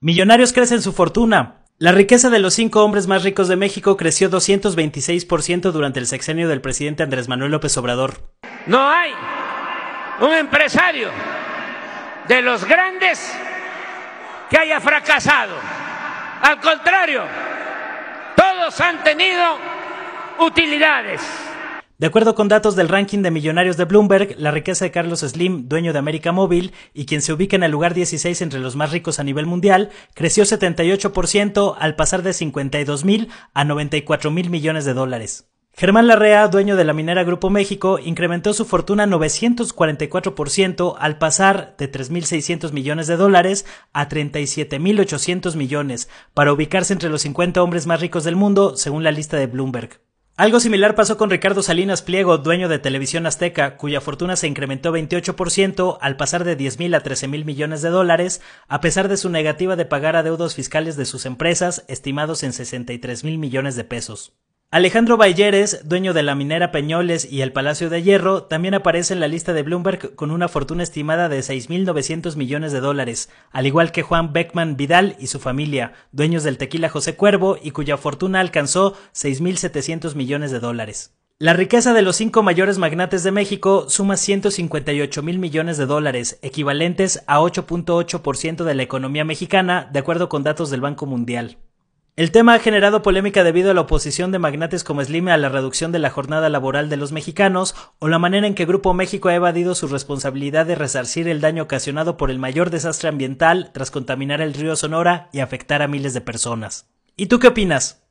Millonarios crecen su fortuna. La riqueza de los cinco hombres más ricos de México creció 226% durante el sexenio del presidente Andrés Manuel López Obrador. No hay un empresario de los grandes que haya fracasado. Al contrario, todos han tenido utilidades. De acuerdo con datos del ranking de millonarios de Bloomberg, la riqueza de Carlos Slim, dueño de América Móvil, y quien se ubica en el lugar 16 entre los más ricos a nivel mundial, creció 78% al pasar de 52 mil a 94 mil millones de dólares. Germán Larrea, dueño de la minera Grupo México, incrementó su fortuna 944% al pasar de 3.600 millones de dólares a 37.800 millones, para ubicarse entre los 50 hombres más ricos del mundo, según la lista de Bloomberg. Algo similar pasó con Ricardo Salinas Pliego, dueño de Televisión Azteca, cuya fortuna se incrementó 28% al pasar de 10 mil a 13 mil millones de dólares, a pesar de su negativa de pagar adeudos fiscales de sus empresas, estimados en 63 mil millones de pesos. Alejandro Balleres, dueño de la minera Peñoles y el Palacio de Hierro, también aparece en la lista de Bloomberg con una fortuna estimada de 6.900 millones de dólares, al igual que Juan Beckman Vidal y su familia, dueños del tequila José Cuervo y cuya fortuna alcanzó 6.700 millones de dólares. La riqueza de los cinco mayores magnates de México suma 158 mil millones de dólares, equivalentes a 8.8% de la economía mexicana, de acuerdo con datos del Banco Mundial. El tema ha generado polémica debido a la oposición de magnates como Slim a la reducción de la jornada laboral de los mexicanos o la manera en que Grupo México ha evadido su responsabilidad de resarcir el daño ocasionado por el mayor desastre ambiental tras contaminar el río Sonora y afectar a miles de personas. ¿Y tú qué opinas?